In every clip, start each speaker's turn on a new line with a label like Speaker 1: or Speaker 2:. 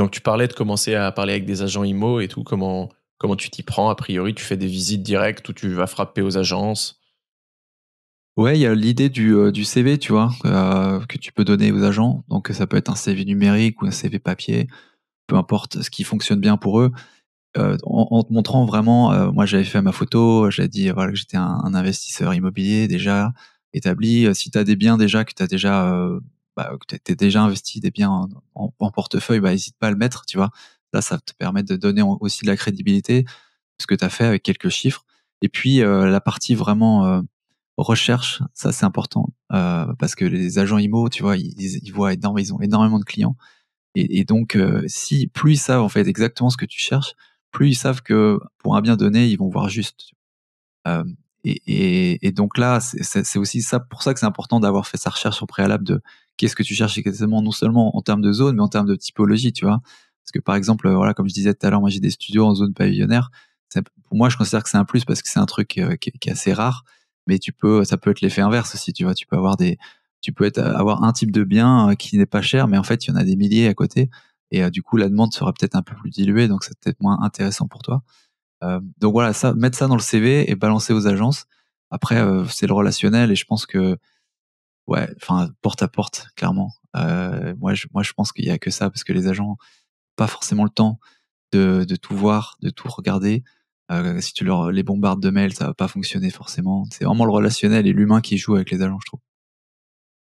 Speaker 1: donc, tu parlais de commencer à parler avec des agents IMO et tout. Comment, comment tu t'y prends A priori, tu fais des visites directes ou tu vas frapper aux agences
Speaker 2: Ouais, il y a l'idée du, euh, du, CV, tu vois, euh, que tu peux donner aux agents. Donc, ça peut être un CV numérique ou un CV papier, peu importe ce qui fonctionne bien pour eux. Euh, en, te montrant vraiment, moi j'avais fait ma photo, j'ai dit voilà, que j'étais un, un, investisseur immobilier déjà établi. si tu as des biens déjà que tu as déjà bah, que tu déjà investi des biens en, portefeuille, bah, hésite pas à le mettre, tu vois. Là, ça te permet de donner aussi de la crédibilité, ce que tu as fait avec quelques chiffres. Et puis, euh, la partie vraiment euh, recherche, ça, c'est important, euh, parce que les agents IMO, tu vois, ils, ils voient énormément ils ont énormément de clients. Et, donc, si plus ils savent en fait exactement ce que tu cherches, plus ils savent que pour un bien donné, ils vont voir juste. Et, et, et, donc là, c'est aussi ça pour ça que c'est important d'avoir fait sa recherche au préalable de qu'est-ce que tu cherches exactement, non seulement en termes de zone, mais en termes de typologie, tu vois. Parce que par exemple, euh, voilà, comme je disais tout à l'heure, moi j'ai des studios en zone pavillonnaire. Pour moi, je considère que c'est un plus parce que c'est un truc euh, qui, est assez rare. Mais tu peux, ça peut être l'effet inverse aussi, tu vois. Tu peux avoir des, tu peux être, avoir un type de bien euh, qui n'est pas cher, mais en fait, il y en a des milliers à côté. Et du coup, la demande sera peut-être un peu plus diluée, donc c'est peut-être moins intéressant pour toi. donc voilà, mettre ça dans le CV et balancer aux agences. Après, c'est le relationnel et je pense que ouais, enfin porte à porte clairement. Euh, moi, je, moi, je pense qu'il y a que ça parce que les agents pas forcément le temps de, tout voir, de tout regarder. Euh, si tu leur les bombardes de mails, ça va pas fonctionner forcément. C'est vraiment le relationnel et l'humain qui joue avec les agents, je trouve.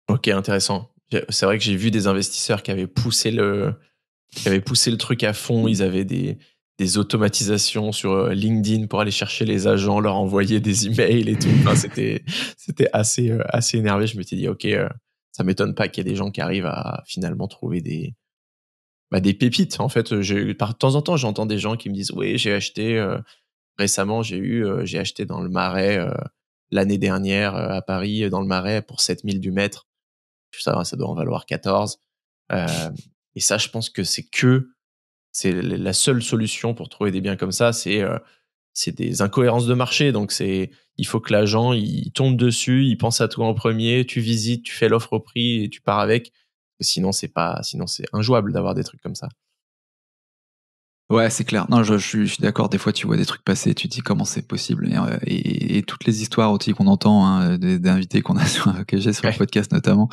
Speaker 1: Ok, intéressant. C'est vrai que j'ai vu des investisseurs qui avaient poussé le, qui avaient poussé le truc à fond. Ils avaient des, des automatisations sur euh, LinkedIn pour aller chercher les agents, leur envoyer des emails et tout. c'était c'était assez euh, assez énervé. Je m'étais dit ok, euh, ça m'étonne pas qu'il y ait des gens qui arrivent à finalement trouver des bah, des pépites. En fait, par temps en temps, j'entends des gens qui me disent oui, j'ai acheté récemment, j'ai eu j'ai acheté dans le Marais l'année dernière à Paris dans le Marais pour 7000 du mètre. Ça, ça doit en valoir 14. et ça, je pense que c'est que c'est la seule solution pour trouver des biens comme ça, euh, c'est des incohérences de marché. Donc c'est il faut que l'agent il tombe dessus, il pense à toi en premier, tu visites, tu fais l'offre au prix et tu pars avec. Sinon c'est pas sinon c'est injouable d'avoir des trucs comme ça.
Speaker 2: Ouais, c'est clair. Non, je, suis, d'accord. Des fois, tu vois des trucs passer, tu te dis comment c'est possible. Euh, et, toutes les histoires aussi qu'on entend hein, d'invités qu'on a que j'ai sur le podcast notamment,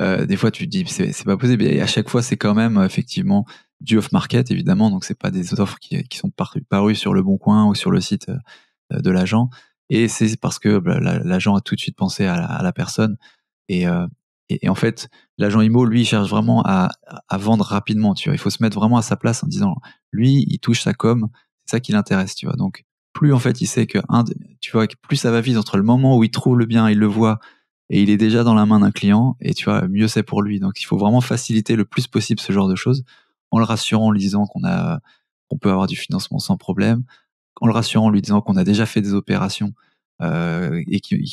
Speaker 2: euh, des fois, tu te dis c'est pas possible. Et à chaque fois, c'est quand même effectivement du off-market évidemment, donc c'est pas des offres qui, sont parues, parues sur le bon coin ou sur le site euh, de l'agent. Et c'est parce que bah, l'agent a tout de suite pensé à la, personne. Euh, et, et, en fait, l'agent IMO, lui, il cherche vraiment à, vendre rapidement. Tu vois, il faut se mettre vraiment à sa place en disant, lui, il touche sa com, c'est ça qui l'intéresse. Tu vois, donc plus en fait, il sait que tu vois, plus ça va vite entre le moment où il trouve le bien, il le voit et il est déjà dans la main d'un client. Et tu vois, mieux c'est pour lui. Donc, il faut vraiment faciliter le plus possible ce genre de choses en le rassurant, en lui disant qu'on a, qu'on peut avoir du financement sans problème, en le rassurant, en lui disant qu'on a déjà fait des opérations euh, et qui,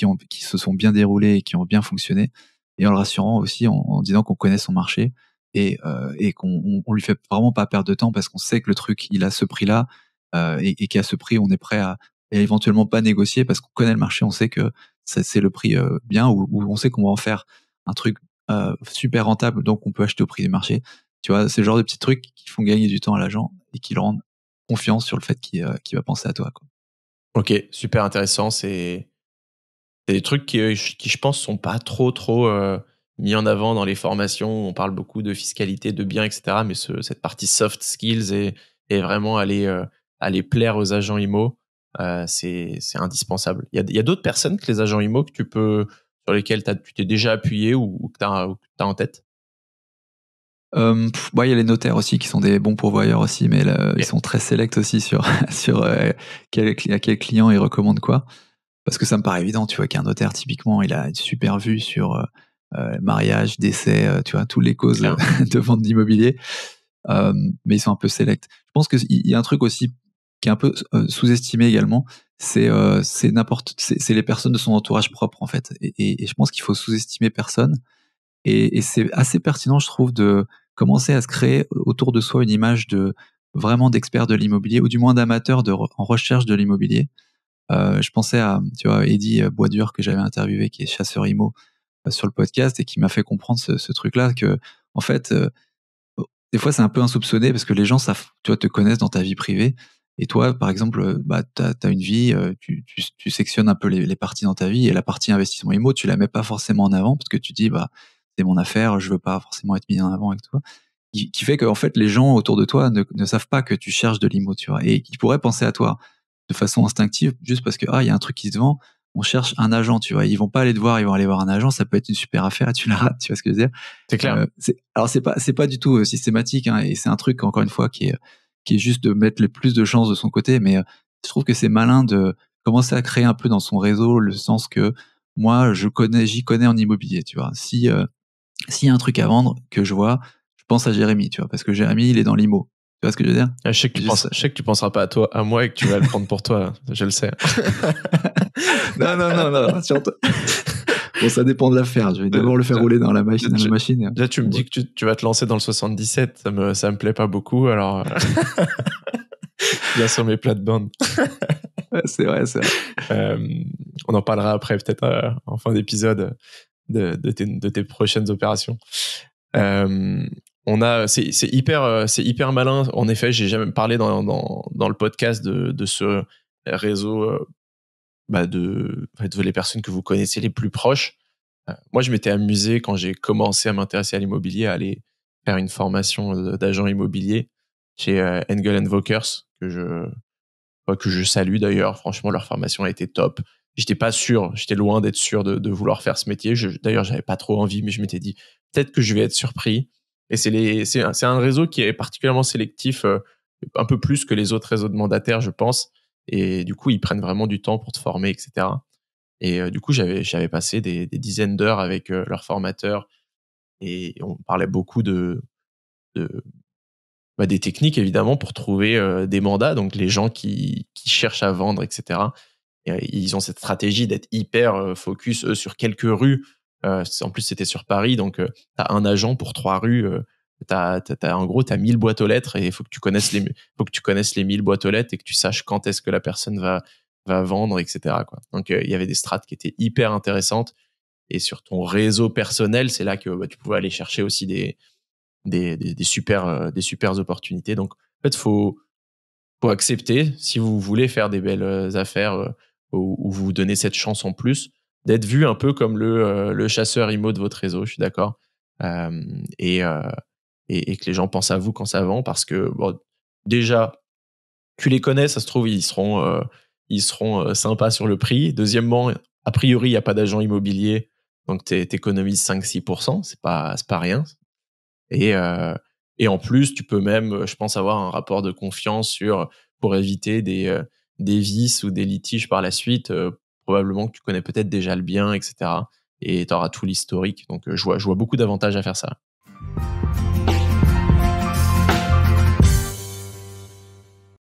Speaker 2: se sont bien déroulées et qui ont bien fonctionné, et en le rassurant aussi en, disant qu'on connaît son marché et, euh, et qu'on on, lui fait vraiment pas perdre de temps parce qu'on sait que le truc il a ce prix là euh, et, et qu'à ce prix on est prêt à, et éventuellement pas négocier parce qu'on connaît le marché, on sait que c'est le prix bien ou, on sait qu'on va en faire un truc super rentable, donc on peut acheter au prix du marché. Tu vois, c'est le genre de petits trucs qui font gagner du temps à l'agent et qui le rendent confiant sur le fait qu'il euh, va penser à toi.
Speaker 1: Ok, super intéressant. C'est des trucs euh, qui, je pense, sont pas trop, trop euh, mis en avant dans les formations. On parle beaucoup de fiscalité, de biens, etc. Mais cette partie soft skills et, vraiment aller, plaire aux agents IMO, c'est indispensable. Il y a, d'autres personnes que les agents IMO que tu peux, sur lesquelles tu t'es déjà appuyé ou, que tu as, en tête
Speaker 2: euh, il y a les notaires aussi qui sont des bons pourvoyeurs aussi, mais ils sont très sélects aussi sur, sur euh, à quel client ils recommandent quoi. Parce que ça me paraît évident, tu vois, qu'un notaire, typiquement, il a une super vue sur euh, mariage, décès, tu vois, toutes les causes de vente d'immobilier. mais ils sont un peu sélects. Je pense qu'il y a un truc aussi qui est un peu sous-estimé également, c'est n'importe, c'est les personnes de son entourage propre, en fait. Et, je pense qu'il faut sous-estimer personne. et c'est assez pertinent, je trouve, de, commencer à se créer autour de soi une image de vraiment d'expert de l'immobilier ou du moins d'amateur de, en recherche de l'immobilier. Euh, je pensais à tu vois Eddie euh, Boisdur que j'avais interviewé qui est chasseur IMO euh, sur le podcast et qui m'a fait comprendre ce, truc-là que en fait oh, des fois c'est un peu insoupçonné parce que les gens tu vois, te connaissent dans ta vie privée et toi par exemple bah tu as, une vie tu, sectionnes un peu les, les, parties dans ta vie et la partie investissement immo tu la mets pas forcément en avant parce que tu dis bah c'est mon affaire, je veux pas forcément être mis en avant avec toi, qui, qui fait qu'en fait les gens autour de toi ne, savent pas que tu cherches de l'immo. tu vois, et qui pourraient penser à toi de façon instinctive, juste parce que ah il y a un truc qui se vend, on cherche un agent, tu vois, ils vont pas aller te voir, ils vont aller voir un agent, ça peut être une super affaire, tu la rates, tu vois ce que je veux dire C'est clair. Euh, alors c'est pas c'est pas du tout euh, systématique, hein, et c'est un truc encore une fois qui est qui est juste de mettre le plus de chance de son côté, mais euh, je trouve que c'est malin de commencer à créer un peu dans son réseau le sens que moi je connais j'y connais en immobilier tu vois si s'il y a un truc à vendre que je vois, je pense à Jérémy, tu vois, parce que Jérémy, il est dans l'IMO. Tu vois ce que je veux dire ah, je sais que, tu penseras pas à toi, à moi, et que tu vas le prendre pour
Speaker 1: toi. Je le sais. non, non, non, non, Bon, ça dépend de l'affaire. Je vais d'abord le faire rouler dans la machine. Dans machine. tu me dis que tu, vas te lancer dans le 77. Ça me, ça me plaît pas beaucoup. Alors, bien euh, sur mes plates-bandes. c'est vrai, c'est vrai. Euh, on en parlera après, peut-être euh, en fin d'épisode de, tes, prochaines opérations. Euh, on a, c'est, hyper, euh, c'est hyper malin. En effet, j'ai jamais parlé dans, le podcast de, ce réseau euh, bah, de, les personnes que vous connaissez les plus proches. moi, je m'étais amusé quand j'ai commencé à m'intéresser à l'immobilier, à aller faire une formation d'agent immobilier chez Engel Vokers, que je, que je salue d'ailleurs. Franchement, leur formation a été top j'étais pas sûr, j'étais loin d'être sûr de, vouloir faire ce métier. Je, d'ailleurs, j'avais pas trop envie, mais je m'étais dit peut-être que je vais être surpris. Et c'est les, c'est un, réseau qui est particulièrement sélectif, euh, un peu plus que les autres réseaux de mandataires, je pense. Et du coup, ils prennent vraiment du temps pour te former, etc. Et euh, du coup, j'avais, j'avais passé des, dizaines d'heures avec euh, leurs formateurs et on parlait beaucoup de, bah, des techniques évidemment pour trouver des mandats, donc les gens qui, qui cherchent à vendre, etc. Euh, ils ont cette stratégie d'être hyper euh, focus, eux, sur quelques rues. Euh, en plus, c'était sur Paris, donc tu as un agent pour trois rues. en gros, tu as 1000 boîtes aux lettres et il faut que tu connaisses les, faut que tu connaisses les 1000 boîtes aux lettres et que tu saches quand est-ce que la personne va, va vendre, etc. Quoi. Donc, il y avait des strates qui étaient hyper intéressantes. Et sur ton réseau personnel, c'est là que bah, tu pouvais aller chercher aussi des, des, des, super, des super opportunités. Donc, en fait, faut, faut accepter si vous voulez faire des belles affaires où, vous donnez cette chance en plus d'être vu un peu comme le, euh, le chasseur IMO de votre réseau, je suis d'accord. Euh, euh, et, et, que les gens pensent à vous quand ça vend parce que bon, déjà, tu les connais, ça se trouve, ils seront, ils seront sympas sur le prix. Deuxièmement, a priori, il n'y a pas d'agent immobilier, donc tu économises 5-6%, c'est pas, pas rien. Et, et en plus, tu peux même, je pense, avoir un rapport de confiance sur, pour éviter des, des vices ou des litiges par la suite, euh, probablement que tu connais peut-être déjà le bien, etc. Et tu auras tout l'historique. Donc, euh, je vois, je vois beaucoup d'avantages à faire ça.